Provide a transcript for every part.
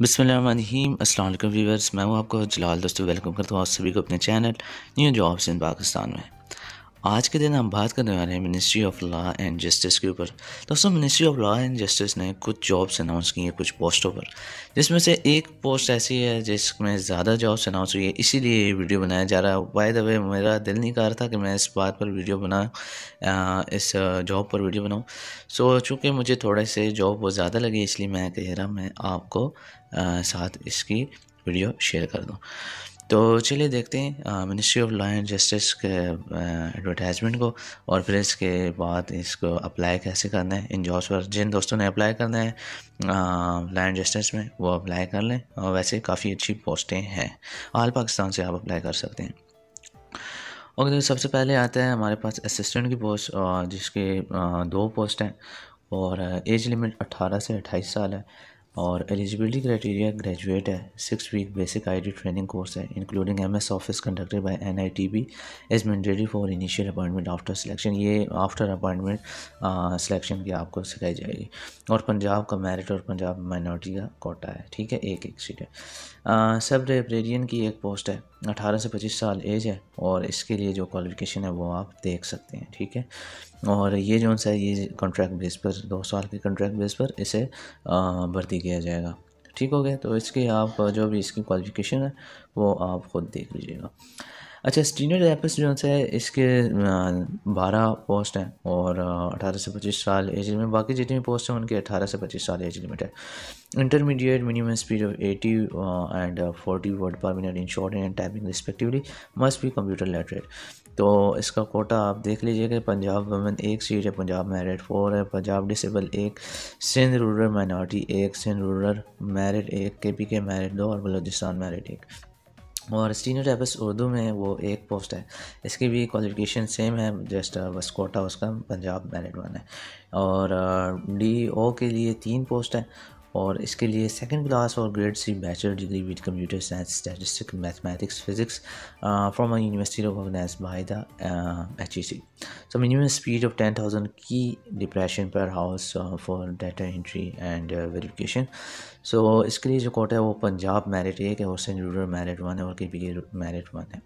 बिसमीम असल व्यूवर्स मैं हूँ आपको जलाल दोस्तों वेलकम करता हूँ आप सभी को अपने channel new jobs in Pakistan में आज के दिन हम बात करने वाले हैं ministry of law and justice के ऊपर दोस्तों ministry of law and justice ने कुछ जॉब्स अनाउंस की हैं कुछ पोस्टों पर जिसमें से एक पोस्ट ऐसी है जिसमें ज़्यादा जॉब्स अनाउंस हुई है इसीलिए ये वीडियो बनाया जा रहा है बाय द वे मेरा दिल नहीं कर रहा था कि मैं इस बात पर वीडियो बनाऊँ इस जॉब uh, पर वीडियो बनाऊँ सो चूँकि मुझे थोड़े से जॉब बहुत ज़्यादा लगी इसलिए मैं कह रहा मैं आपको आ, uh, साथ इसकी वीडियो शेयर कर दूँ तो चलिए देखते हैं ministry of law and justice के एडवर्टाइजमेंट को और फिर इसके बाद इसको अप्लाई कैसे करना है इन जॉब्स पर जिन दोस्तों ने अप्लाई करना है लॉ एंड जस्टिस में वो अप्लाई कर लें और वैसे काफ़ी अच्छी पोस्टें हैं आल पाकिस्तान से आप अप्लाई कर सकते हैं ओके तो सबसे पहले आता है हमारे पास असिस्टेंट की पोस्ट जिसके दो पोस्ट हैं और एज लिमिट अट्ठारह से अट्ठाईस साल है और एलिजिबिलिटी क्राइटेरिया ग्रेजुएट है six week basic IT training course है including MS Office conducted by NITB is mandatory for initial appointment after selection ये आफ्टर अपॉइंटमेंट सिलेक्शन की आपको सिखाई जाएगी और पंजाब का मेरिट और पंजाब माइनॉरिटी का कोटा है ठीक है एक एक सीट है सब लाइब्रेरियन की एक पोस्ट है अठारह से पच्चीस साल एज है और इसके लिए जो क्वालिफिकेशन है वो आप देख सकते हैं ठीक है और ये जो सा ये कॉन्ट्रैक्ट बेस पर दो साल के कॉन्ट्रैक्ट बेस पर इसे भर्ती किया जाएगा ठीक हो गया तो इसके आप जो भी इसकी क्वालिफिकेशन है वो आप ख़ुद देख लीजिएगा अच्छा स्टीनियर एपस जो है इसके बारह पोस्ट हैं और अठारह से पच्चीस साल एज लिमिट बाकी जितनी पोस्ट हैं उनकी अठारह से पच्चीस साल एज लिमिट है intermediate minimum speed of eighty and forty word per minute in short and typing respectively must be computer literate तो इसका कोटा आप देख लीजिएगा पंजाब वमेन एक सीट है पंजाब मैरिड फोर है पंजाब डिसेबल एक सिंध रूरल माइनॉरिटी एक सिंध रूरल मैरिड एक के पी के मैरिड दो और बलोचिस्तान मैरिड एक और सीनियर स्टीनोटाइपस उर्दू में वो एक पोस्ट है इसकी भी क्वालिफिकेशन सेम है जस्ट uh, बस कोटा उसका पंजाब बैलेट वन है और डी uh, ओ के लिए तीन पोस्ट है और इसके लिए सेकंड क्लास और grade C bachelor degree with computer science statistics mathematics physics from a university recognise by the H E C so minimum speed of 10,000 key depression per house uh, for data entry and uh, verification so इसके लिए जो कोटा है वो Punjab merit एक है और Saint rural merit one है और के पी मेरिट वन है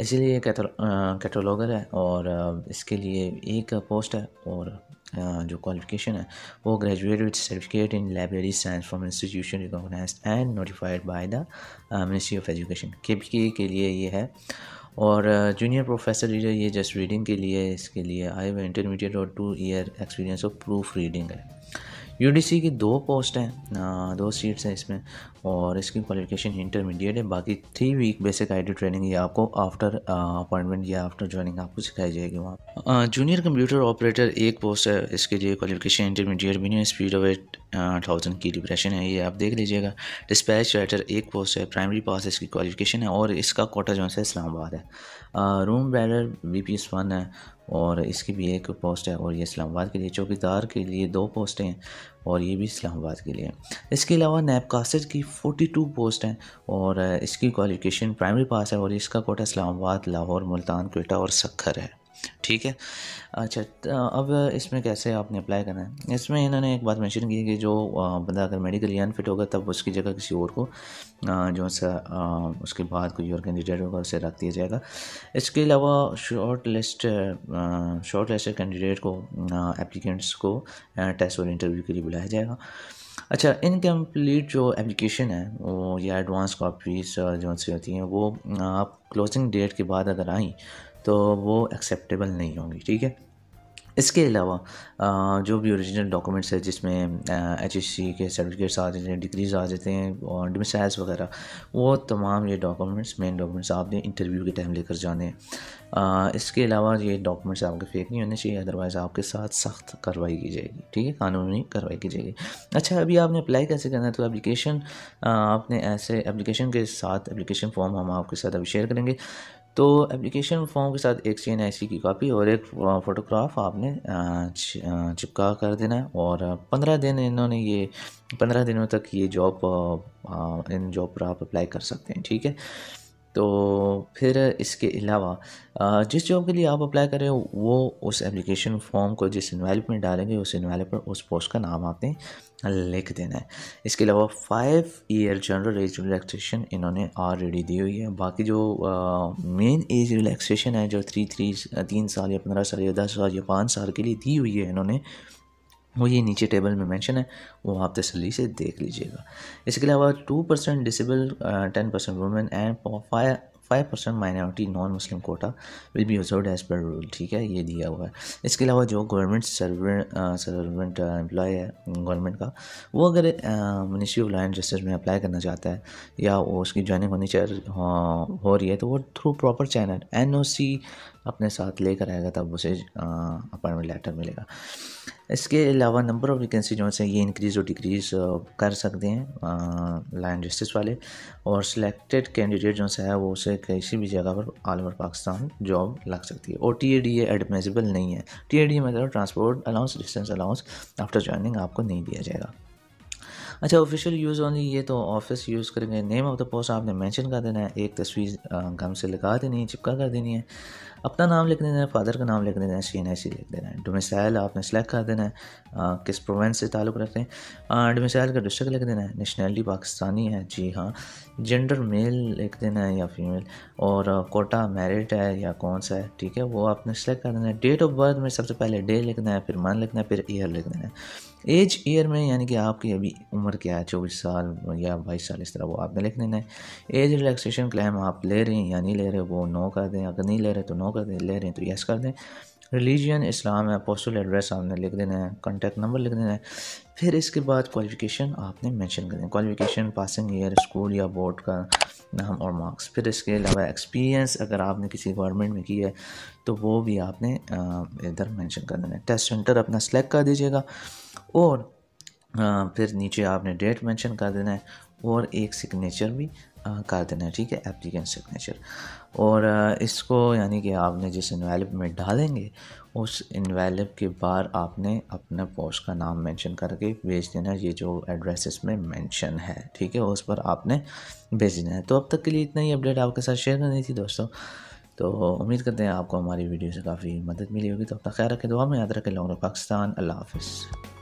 इसीलिए कैटलॉगर uh, है और uh, इसके लिए एक पोस्ट है और uh, जो क्वालिफिकेशन है वो graduate with certificate in library science from institution recognise and notified by the ministry of education के पी के लिए ये है और जूनियर प्रोफेसर रीडर ये जस्ट रीडिंग के लिए इसके लिए आई हुए इंटरमीडिएट और two year experience of proof reading है यूडीसी की दो पोस्ट हैं दो सीट्स हैं इसमें और इसकी क्वालिफिकेशन इंटरमीडिएट है बाकी three week basic IT training ये आपको आफ्टर अपॉइंटमेंट या आफ्टर ज्वाइनिंग आपको सिखाई जाएगी वहाँ जूनियर कंप्यूटर ऑपरेटर एक पोस्ट है इसके लिए qualification intermediate minimum speed of eight thousand key depression है ये आप देख लीजिएगा डिस्पैच राइटर एक पोस्ट है प्राइमरी पास इसकी क्वालिफिकेशन है और इसका कोटा जो है इस्लामाबाद है room bearer B P S one है और इसकी भी एक पोस्ट है और ये इस्लामाबाद के लिए चौकीदार के लिए दो पोस्टें हैं और ये भी इस्लामाबाद के लिए इसके अलावा नैब कासिर की 42 पोस्ट हैं और इसकी क्वालिफिकेशन प्राइमरी पास है और इसका कोटा इस्लामाबाद लाहौर मुल्तान कोटा और सखर है ठीक है अच्छा तो अब इसमें कैसे आपने अप्लाई करना है इसमें इन्होंने एक बात मेंशन की कि जो बंदा अगर मेडिकली अनफिट होगा तब उसकी जगह किसी और को जो सा उसके बाद कोई और कैंडिडेट होगा उसे रख दिया जाएगा इसके अलावा short list short list candidate को एप्लीकेंट्स को टेस्ट और इंटरव्यू के लिए बुलाया जाएगा अच्छा इनकम्प्लीट जो एप्लीकेशन है वो या एडवांस कॉपीज जो सी होती हैं वो आप क्लोजिंग डेट के बाद अगर आई तो वो एक्सेप्टेबल नहीं होंगी ठीक है इसके अलावा जो भी ओरिजिनल डॉक्यूमेंट्स है जिसमें एच एस सी के सर्टिफिकेट्स आ जाते हैं डिग्रीज आ जाते हैं और डिमिसाइल्स वगैरह वो तमाम ये डॉक्यूमेंट्स मेन डॉक्यूमेंट्स आपने इंटरव्यू के टाइम लेकर जाने हैं इसके अलावा ये डॉक्यूमेंट्स आपके फेक नहीं होने चाहिए अदरवाइज़ आपके साथ सख्त कार्रवाई की जाएगी ठीक है कानूनी कार्रवाई की जाएगी अच्छा अभी आपने अप्लाई कैसे करना है तो एप्लीकेशन आपने ऐसे एप्लीकेशन के साथ एप्लीकेशन फॉर्म हम आपके साथ अभी शेयर करेंगे तो एप्लीकेशन फॉर्म के साथ एक सी आई सी की कॉपी और एक फ़ोटोग्राफ आपने चिपका कर देना है और पंद्रह दिन इन्होंने ये पंद्रह दिनों तक ये जॉब इन जॉब पर आप अप्लाई कर सकते हैं ठीक है तो फिर इसके अलावा जिस जॉब के लिए आप अप्लाई कर रहे हो वो उस एप्लीकेशन फॉर्म को जिस इन्वेल्प में डालेंगे उस इन्वेल्प पर उस पोस्ट का नाम आपने लिख देना है इसके अलावा five year general age relaxation इन्होंने ऑलरेडी दी हुई है बाकी जो मेन एज रिलैक्सेशन है जो थ्री थ्री तीन साल या पंद्रह साल या दस साल या पाँच साल के लिए दी हुई है इन्होंने वो ये नीचे टेबल में मेंशन है वो आप तसली से देख लीजिएगा इसके अलावा two percent disabled ten percent women and five percent minority non Muslim quota will be reserve as per rule ठीक है ये दिया हुआ है इसके अलावा जो गवर्नमेंट सर्वेंट सर्वेंट एम्प्लॉय है गवर्नमेंट का वो अगर मिनिस्ट्री ऑफ लॉ जस्टिस में अप्लाई करना चाहता है या वो उसकी ज्वाइनिंग होनी चाहिए हो रही है तो वो through proper channel N O C अपने साथ लेकर आएगा तब उसे अपॉइंटमेंट लेटर मिलेगा इसके अलावा नंबर ऑफ़ वैकेंसी जो है ये इंक्रीज़ और डिक्रीज़ कर सकते हैं लाइन जस्टिस वाले और सिलेक्टेड कैंडिडेट जो है वो उसे किसी भी जगह पर ऑल ओवर पाकिस्तान जॉब लग सकती है और T A D A admissible नहीं है टी ए डी मतलब transport allowance distance allowance after joining आपको नहीं दिया जाएगा अच्छा ऑफिशियल यूज़ ओनली ये तो ऑफिस यूज़ करेंगे नेम ऑफ द पोस्ट आपने मेंशन कर देना है एक तस्वीर गम से लगा देनी है चिपका कर देनी है अपना नाम लिख देना है फादर का नाम लिख देना है आई सी लिख देना है डोमिसाइल आपने सेलेक्ट कर देना है आ, किस प्रोवेंस से ताल्लुक़ रखते हैं डोमिसाइल का डिस्ट्रिक्ट लिख देना है नेशनैलिटी पाकिस्तानी है जी हाँ जेंडर मेल लिख देना है या फीमेल और कोटा मेरिट है या कौन सा है ठीक है वो आपने सेलेक्ट कर देना है डेट ऑफ बर्थ में सबसे पहले डे लिखना है फिर मंथ लिखना है फिर ईयर लिख देना है एज ईयर में यानी कि आपकी अभी उम्र क्या है चौबीस साल या बाईस साल इस तरह वो आपने लिख लेना है एज रिलैक्सेशन क्लेम आप ले रहे हैं या नहीं ले रहे वो नो कर दें अगर नहीं ले रहे तो नो कर दें ले रहे हैं तो येस कर दें रिलीजन इस्लाम है पोस्टल एड्रेस आपने लिख देना है कॉन्टैक्ट नंबर लिख देना है फिर इसके बाद क्वालिफिकेशन आपने मैंशन कर देना क्वालिफिकेशन पासिंग ईयर स्कूल या बोर्ड का नाम और मार्क्स फिर इसके अलावा एक्सपीरियंस अगर आपने किसी गवर्नमेंट में किया है तो वो भी आपने इधर मैंशन कर देना है टेस्ट सेंटर अपना सेलेक्ट कर दीजिएगा और आ, फिर नीचे आपने डेट मेंशन कर देना है और एक सिग्नेचर भी कर देना है ठीक है एप्लीकेंट सिग्नेचर और इसको यानी कि आपने जिस इन्वेलप में डालेंगे उस इन्वेलप के बाहर आपने अपने पोस्ट का नाम मेंशन करके भेज देना ये जो एड्रेसेस में मेंशन है ठीक है उस पर आपने भेज देना है तो अब तक के लिए इतना ही अपडेट आपके साथ शेयर करनी थी दोस्तों तो उम्मीद करते हैं आपको हमारी वीडियो से काफ़ी मदद मिली होगी तो अपना ख्याल रखें दुआ में याद रखें लॉन्ग पाकिस्तान अल्लाह हाफिज़